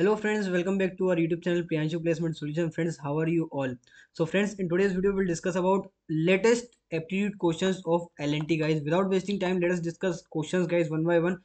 Hello friends welcome back to our YouTube channel Priyanshu placement solution friends how are you all so friends in today's video will discuss about latest aptitude questions of LNT guys without wasting time let us discuss questions guys one by one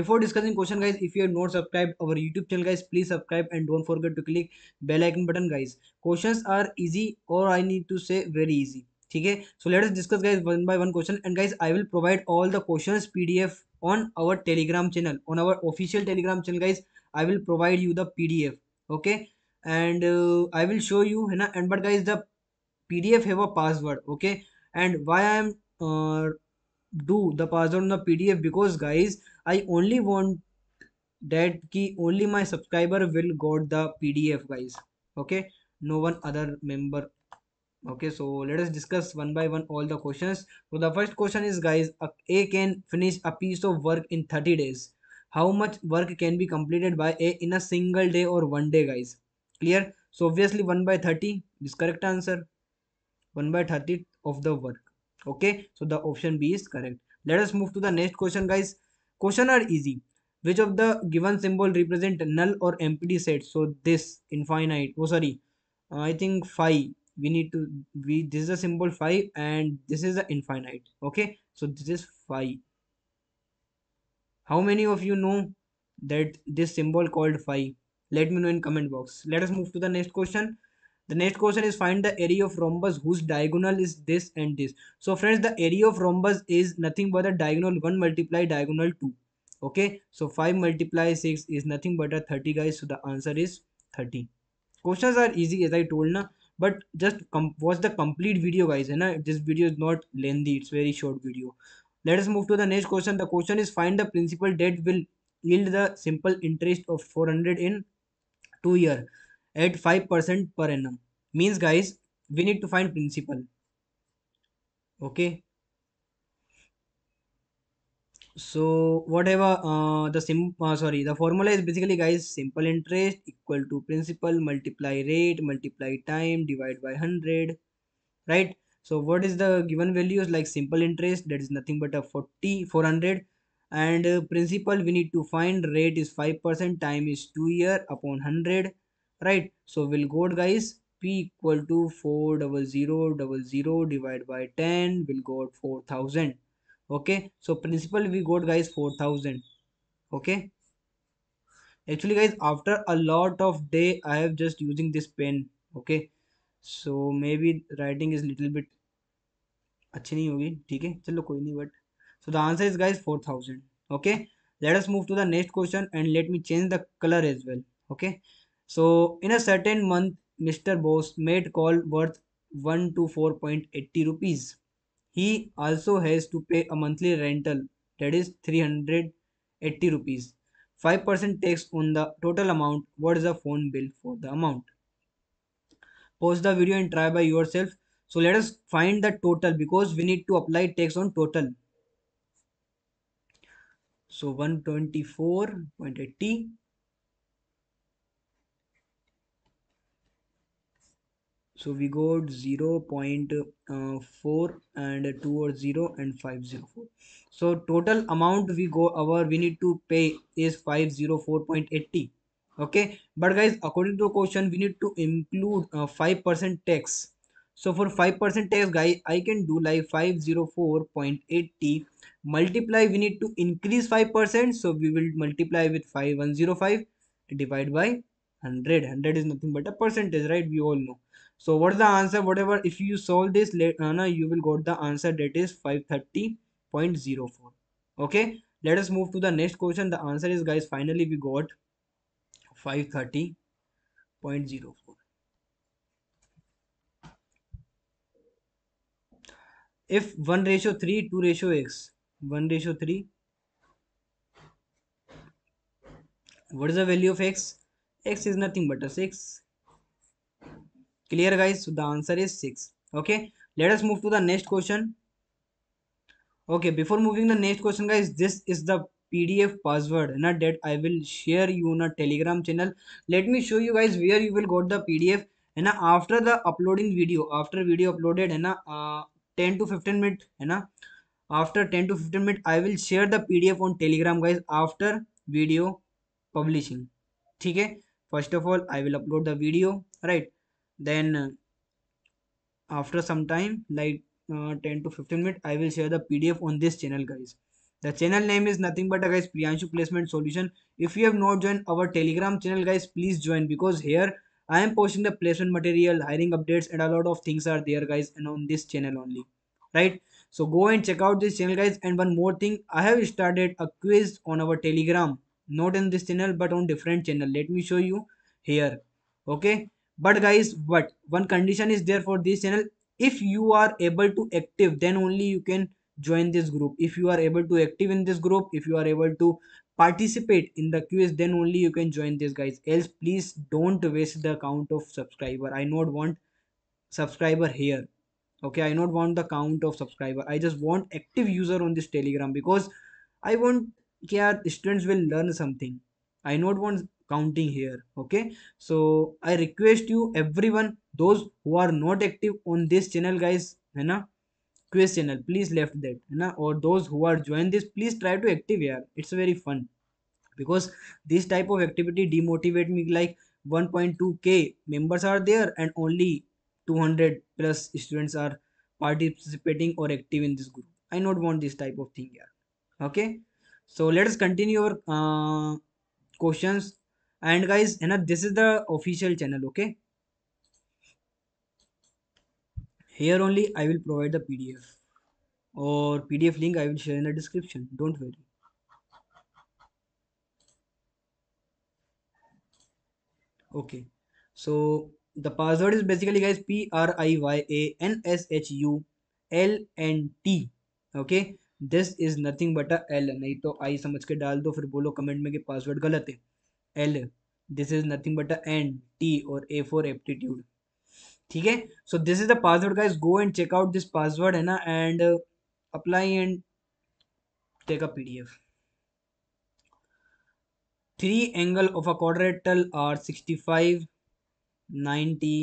before discussing question guys if you are not subscribe our YouTube channel guys please subscribe and don't forget to click bell icon button guys question are easy और I need to say very easy ठीक है so let us discuss guys one by one question and guys I will provide all the question P on our Telegram channel on our official Telegram channel guys i will provide you the pdf okay and uh, i will show you you know, and but guys the pdf have a password okay and why i am uh, do the password on the pdf because guys i only want that key only my subscriber will got the pdf guys okay no one other member okay so let us discuss one by one all the questions so the first question is guys a, a can finish a piece of work in 30 days how much work can be completed by a in a single day or one day guys clear so obviously 1 by 30 is correct answer 1 by 30 of the work okay so the option b is correct let us move to the next question guys question are easy which of the given symbol represent null or empty set so this infinite oh sorry uh, i think phi we need to we this is a symbol phi and this is the infinite okay so this is phi how many of you know that this symbol called phi? Let me know in comment box. Let us move to the next question. The next question is find the area of rhombus whose diagonal is this and this. So friends, the area of rhombus is nothing but the diagonal 1 multiply diagonal 2. Okay, so 5 multiply 6 is nothing but a 30 guys. So the answer is 30. Questions are easy as I told na but just watch the complete video guys and this video is not lengthy it's very short video let us move to the next question. The question is find the principal debt will yield the simple interest of 400 in 2 year at 5% per annum. Means guys, we need to find principal. Okay. So whatever uh, the sim uh, sorry the formula is basically guys simple interest equal to principal multiply rate multiply time divide by 100 right so what is the given values like simple interest that is nothing but a 40 400 and uh, principal we need to find rate is 5% time is 2 year upon 100 right so we'll go guys p equal to 0 divided by 10 will go 4000 okay so principal we got guys 4000 okay actually guys after a lot of day i have just using this pen okay so may be writing is little bit अच्छी नहीं होगी ठीक है चलो कोई नहीं but so the answer is guys four thousand okay let us move to the next question and let me change the colour as well okay so in a certain month mister Bose made call worth one two four point eighty rupees he also has to pay a monthly rental hundred eighty rupees five percent tax on the total amount what is the phone bill for the amount post the video and try by yourself so let us find the total because we need to apply tax on total so 124.80 so we got 0 uh, 0.4 and 2 or 0 and 504 so total amount we go our we need to pay is 504.80 okay but guys according to the question we need to include uh, 5% tax so for 5% tax guy i can do like 504.80 multiply we need to increase 5% so we will multiply with 5105 divide by 100 100 is nothing but a percentage right we all know so what's the answer whatever if you solve this later uh, you will got the answer that is 530.04 okay let us move to the next question the answer is guys finally we got five thirty point zero four if 1 ratio 3 2 ratio x 1 ratio 3 what is the value of x x is nothing but a 6 clear guys so the answer is 6 okay let us move to the next question okay before moving the next question guys this is the pdf password not that i will share you in a telegram channel let me show you guys where you will got the pdf है ना after the uploading video after video uploaded है ना ten to fifteen minute है ना after ten to fifteen minute I will share the P D F on Telegram guys after video publishing ठीक है first of all I will upload the video right then after some time like ten to fifteen minute I will share the P D F on this channel guys The channel name is nothing but a guys Priyanshu Placement Solution. If you have not joined our Telegram channel guys, please join because here I am posting the placement material, hiring updates and a lot of things are there guys and on this channel only. Right? So go and check out this channel guys and one more thing I have started a quiz on our telegram not in this channel but on different channel let me show you here okay but guys what one condition is there for this channel if you are able to active then only you can join this group if you are able to active in this group if you are able to participate in the quiz then only you can join this guys else please don't waste the count of subscriber i not want subscriber here okay i not want the count of subscriber i just want active user on this telegram because i want yeah students will learn something i not want counting here okay so i request you everyone those who are not active on this channel guys है ना quiz channel please left that na? or those who are join this please try to active here it's very fun because this type of activity demotivate me like 1.2k members are there and only 200 plus students are participating or active in this group i not want this type of thing here okay so let us continue our uh, questions and guys you know this is the official channel okay Here only I will provide the PDF or PDF link I will share in the description. Don't worry. Okay, so the password is basically guys P R I Y A N S H U L N T. Okay, this is nothing but a l nahi to i samajh ke dal do fir bolo comment mein में password galat hai l this is nothing but a n t or a for aptitude ठीक है so this is the password guys go and check out this password है ना and apply and take a F three angle of a क्वारल are sixty five ninety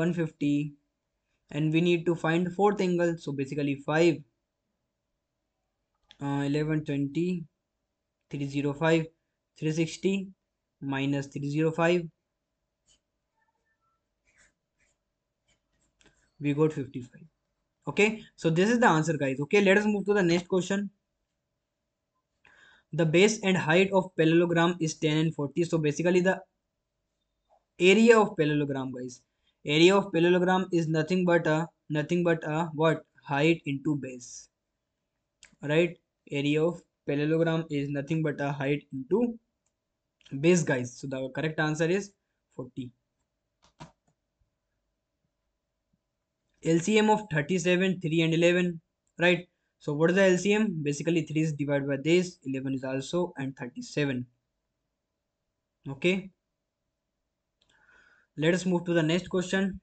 one fifty and we need to find fourth angle so basically five eleven twenty three zero five three sixty minus three zero five we got 55 okay so this is the answer guys okay let us move to the next question the base and height of parallelogram is 10 and 40 so basically the area of parallelogram guys area of parallelogram is nothing but a nothing but a what height into base right area of parallelogram is nothing but a height into base guys so the correct answer is 40 LCM of 37, 3 and 11, right? So what is the LCM? Basically 3 is divided by this, 11 is also and 37. Okay. Let us move to the next question.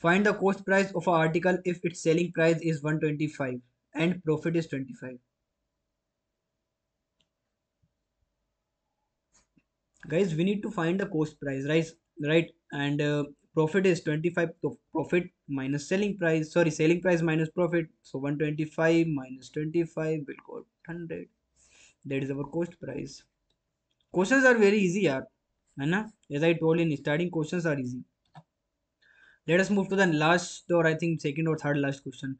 Find the cost price of an article if its selling price is 125 and profit is 25. Guys, we need to find the cost price, right? right and uh, profit is 25 so profit minus selling price sorry selling price minus profit so 125 minus 25 will go 100 that is our cost price questions are very easy yaar na as i told in starting questions are easy let us move to the last or i think second or third last question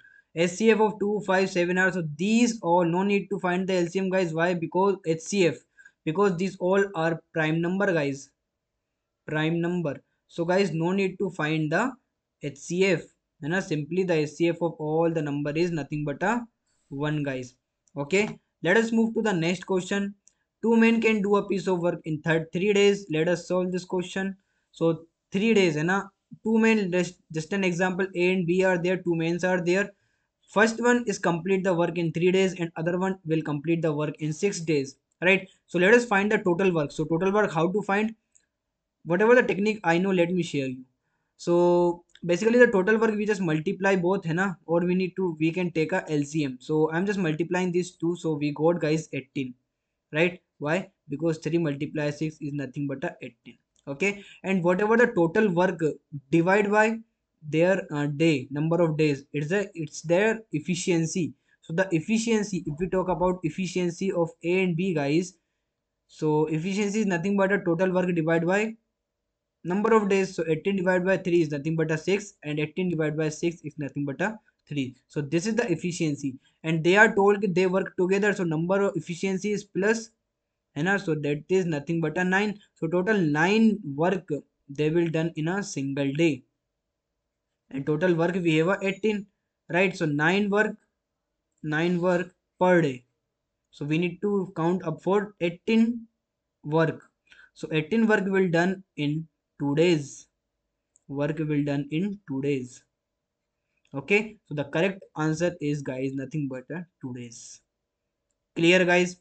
scf of 257 are so these all no need to find the lcm guys why because hcf because these all are prime number guys prime number so guys no need to find the HCF and right? simply the HCF of all the number is nothing but a 1 guys okay let us move to the next question two men can do a piece of work in third three days let us solve this question so three days and right? two men just, just an example a and b are there two men are there first one is complete the work in three days and other one will complete the work in six days right so let us find the total work so total work how to find whatever the technique i know let me share you so basically the total work we just multiply both hai or we need to we can take a lcm so i'm just multiplying these two so we got guys 18 right why because 3 multiply 6 is nothing but a 18 okay and whatever the total work divide by their uh, day number of days it's a it's their efficiency so the efficiency if we talk about efficiency of a and b guys so efficiency is nothing but a total work divided by number of days so 18 divided by 3 is nothing but a 6 and 18 divided by 6 is nothing but a 3 so this is the efficiency and they are told they work together so number of efficiency is plus and so that is nothing but a 9 so total 9 work they will done in a single day and total work we have a 18 right so 9 work 9 work per day so we need to count up for 18 work so 18 work will done in two days work will done in two days okay so the correct answer is guys nothing but uh, two days clear guys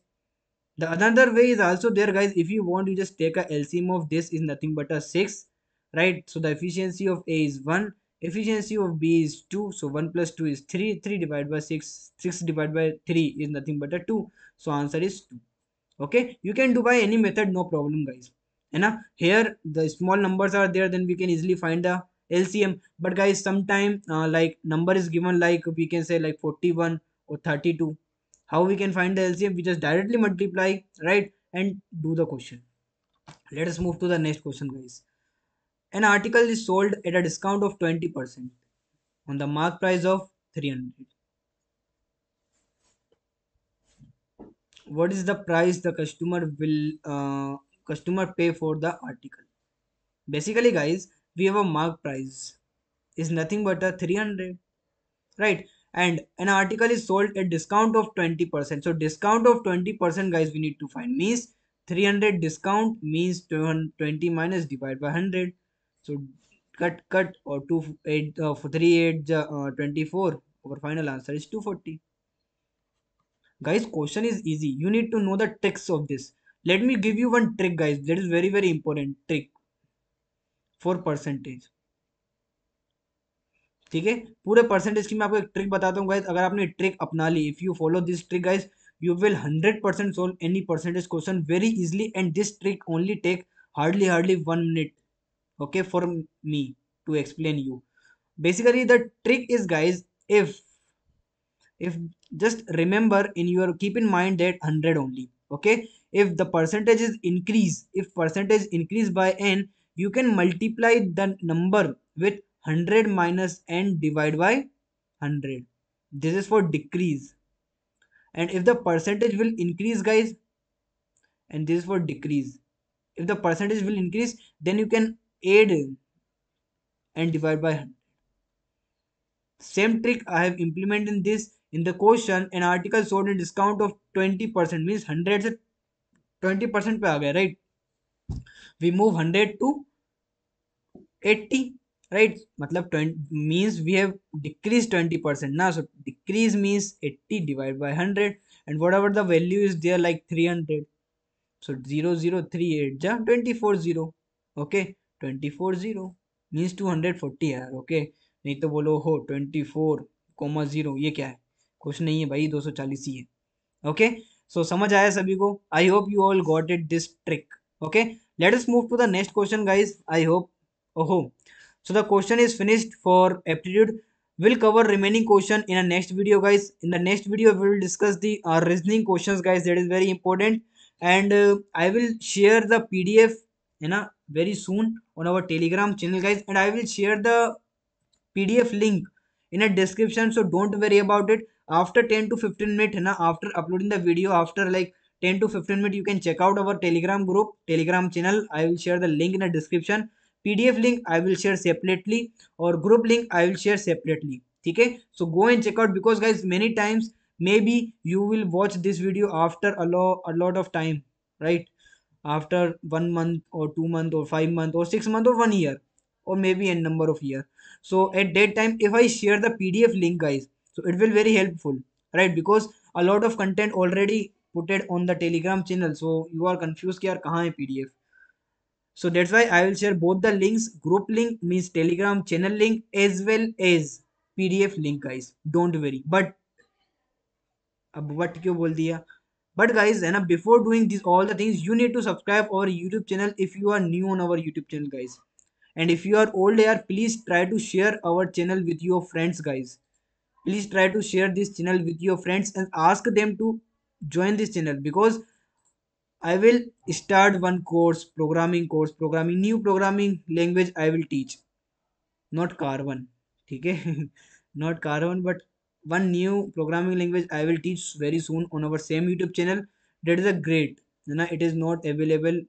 the another way is also there guys if you want you just take a lcm of this is nothing but a 6 right so the efficiency of a is 1 efficiency of b is 2 so 1 plus 2 is 3 3 divided by 6 6 divided by 3 is nothing but a 2 so answer is 2 okay you can do by any method no problem guys है ना here the small numbers are there then we can easily find the LCM but guys sometime uh, like number is given like we can say like 41 or 32 how we can find the LCM we just directly multiply right and do the question let us move to the next question guys an article is sold at a discount of 20% on the mark price of 300 what is the price the customer will uh, customer pay for the article. Basically guys, we have a mark price is nothing but a 300, right? And an article is sold at discount of 20%. So discount of 20% guys, we need to find means 300 discount means 20 minus divided by 100. So cut cut or 2 8 uh, 3 8 uh, 24 our final answer is 240 guys question is easy you need to know the tricks of this let me give you one trick guys that is very very important trick for percentage ठीक है पूरे percentage की मैं आपको एक trick बताता हूँ guys अगर आपने ट्रिक अपना ली if you follow this trick guys you will hundred percent solve any percentage question very easily and this trick only take hardly hardly one minute okay for me to explain you basically the trick is guys if if just remember in your keep in mind that hundred only okay if the percentage is increase, if percentage increase by n you can multiply the number with 100 minus n divided by 100 this is for decrease and if the percentage will increase guys and this is for decrease if the percentage will increase then you can add and divide by 100 same trick i have implemented in this in the question an article sold in discount of 20 percent means 100 twenty percent पे आ गया right we move hundred to eighty right मतलब means we have decrease twenty percent ना so decrease means eighty divide by hundred and whatever the value is there like three hundred so zero zero three eight जा twenty four zero okay twenty four zero means two hundred forty यार okay नहीं तो बोलो हो twenty four comma zero ये क्या है कुछ नहीं है भाई दो सौ चालीस ही है ओके okay? so, समझ आया सभी को I hope you all got it this trick okay let us move to the next question guys i hope oh so the question is finished for aptitude we'll cover remaining question in a next video guys in the next video we will discuss the uh, reasoning questions guys that is very important and uh, i will share the pdf you know very soon on our telegram channel guys and i will share the pdf link in a description so don't worry about it after ten to fifteen minute है ना after uploading the video after like ten to fifteen minute you can check out our Telegram group Telegram channel I will share the link in the description F link I will share separately और group link I will share separately ठीक है so go and check out because guys many times may be you will watch this video after a lot of time right after one month और two month और five month और six month और one year और may be an number of year so at that time if I share the P D F link guys so it will very helpful right because a lot of content already put it on the telegram channel so you are confused yeah, yaar hai pdf so that's why i will share both the links group link means telegram channel link as well as pdf link guys don't worry but अब but क्यों बोल दिया but guys and before doing these all the things you need to subscribe our youtube channel if you are new on our youtube channel guys and if you are old here please try to share our channel with your friends guys please try to share this channel with your friends and ask them to join this channel because i will start one course programming course programming new programming language i will teach not carbon okay not carbon but one new programming language i will teach very soon on our same youtube channel that is a great you know it is not available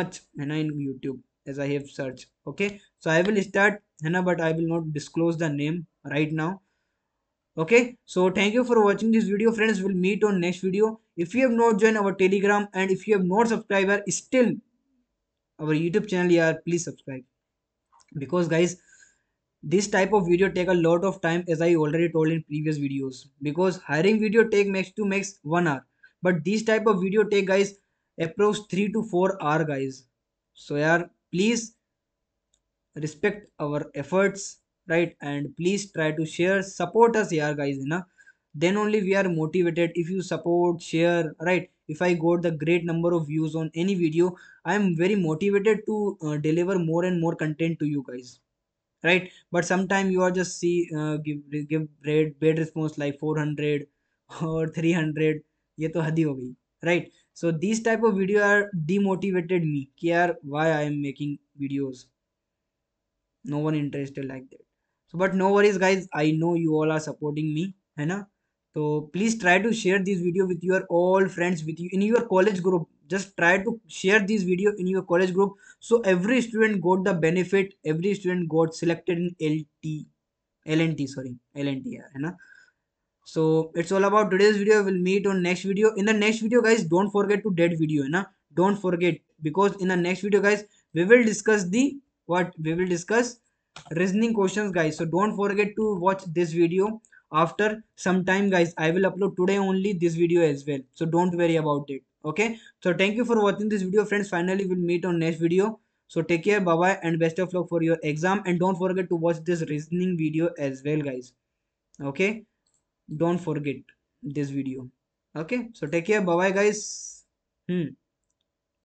much you know in youtube as I have searched okay so I will start henna but I will not disclose the name right now okay so thank you for watching this video friends we'll meet on next video if you have not joined our telegram and if you have not subscriber still our youtube channel here, please subscribe because guys this type of video take a lot of time as i already told in previous videos because hiring video take max to max one hour but this type of video take guys approach three to four hour guys so yeah please respect our efforts right and please try to share support us here, guys you know then only we are motivated if you support share right if i got the great number of views on any video i am very motivated to uh, deliver more and more content to you guys right but sometime you are just see uh, give give bad bad response like 400 or 300 ये तो हद ही हो गई so these type of video are demotivated me care why i am making videos no one interested like that so but no worries guys i know you all are supporting me है ना So please try to share this video with your all friends with you in your college group. just try to share this video in your college group so every student got the benefit every student got selected in lt lnt sorry lnt yeah, so it's all about today's video we'll meet on next video in the next video guys don't forget to dead video na don't forget because in the next video guys we will discuss the what we will discuss reasoning questions guys so don't forget to watch this video after some time guys i will upload today only this video as well so don't worry about it okay so thank you for watching this video friends finally we'll meet on next video so take care bye bye and best of luck for your exam and don't forget to watch this reasoning video as well guys okay don't forget this video okay so take care bye bye guys hmm